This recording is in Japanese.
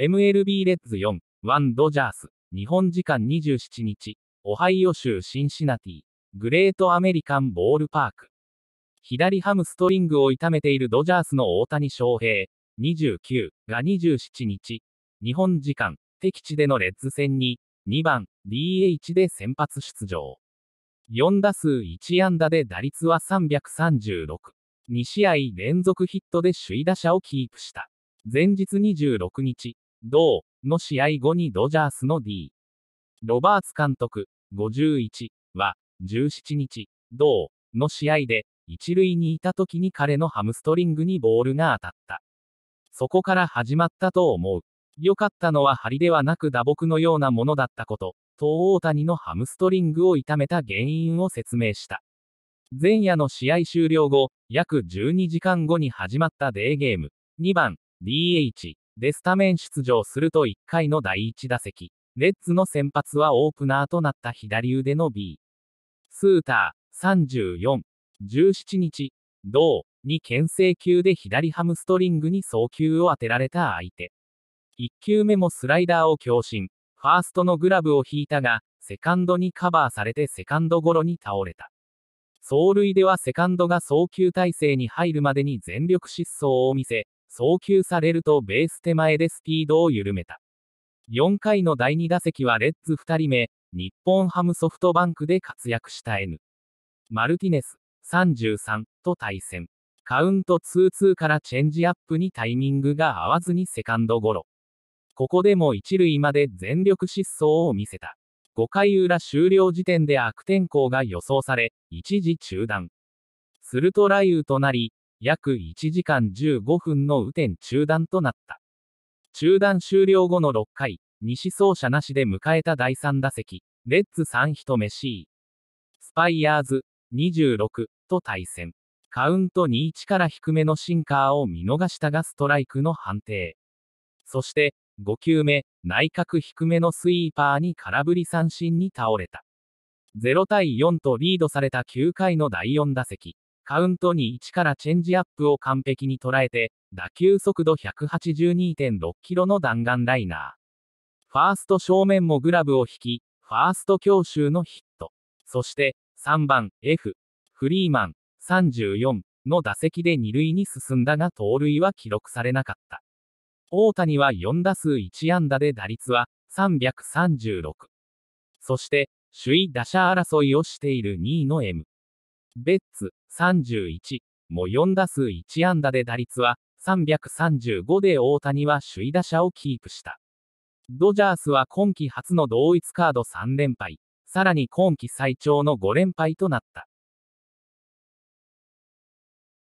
MLB レッズ4、ワンドジャース、日本時間27日、オハイオ州シンシナティ、グレートアメリカンボールパーク。左ハムストリングを痛めているドジャースの大谷翔平、29が27日、日本時間、敵地でのレッズ戦に、2番、DH で先発出場。4打数1安打で打率は336。2試合連続ヒットで首位打者をキープした。前日26日、同の試合後にドジャースの D。ロバーツ監督、51は、17日、同の試合で、一塁にいた時に彼のハムストリングにボールが当たった。そこから始まったと思う。良かったのは針ではなく打撲のようなものだったこと、と大谷のハムストリングを痛めた原因を説明した。前夜の試合終了後、約12時間後に始まったデーゲーム、2番、DH、でスタメン出場すると1回の第1打席、レッズの先発はオープナーとなった左腕の B。スーター、34、17日、同、に牽制球で左ハムストリングに送球を当てられた相手。1球目もスライダーを強振、ファーストのグラブを引いたが、セカンドにカバーされてセカンドゴロに倒れた。走塁ではセカンドが送球体制に入るまでに全力疾走を見せ、送球されるとベース手前でスピードを緩めた。4回の第2打席はレッズ2人目、日本ハムソフトバンクで活躍した N。マルティネス、33と対戦。カウント2-2からチェンジアップにタイミングが合わずにセカンドゴロ。ここでも一塁まで全力疾走を見せた。5回裏終了時点で悪天候が予想され、一時中断。すると雷雨となり、約1時間15分の雨天中断となった。中断終了後の6回、西走者なしで迎えた第3打席、レッツ3人目 C。スパイヤーズ、26と対戦。カウント21から低めのシンカーを見逃したがストライクの判定。そして、5球目、内角低めのスイーパーに空振り三振に倒れた。0対4とリードされた9回の第4打席、カウントに1からチェンジアップを完璧に捉えて、打球速度182.6キロの弾丸ライナー。ファースト正面もグラブを引き、ファースト強襲のヒット。そして、3番 F、フリーマン、34の打席で二塁に進んだが盗塁は記録されなかった。大谷は4打数1安打で打率は336。そして、首位打者争いをしている2位の M。ベッツ31も4打数1安打で打率は335で大谷は首位打者をキープした。ドジャースは今季初の同一カード3連敗、さらに今季最長の5連敗となった。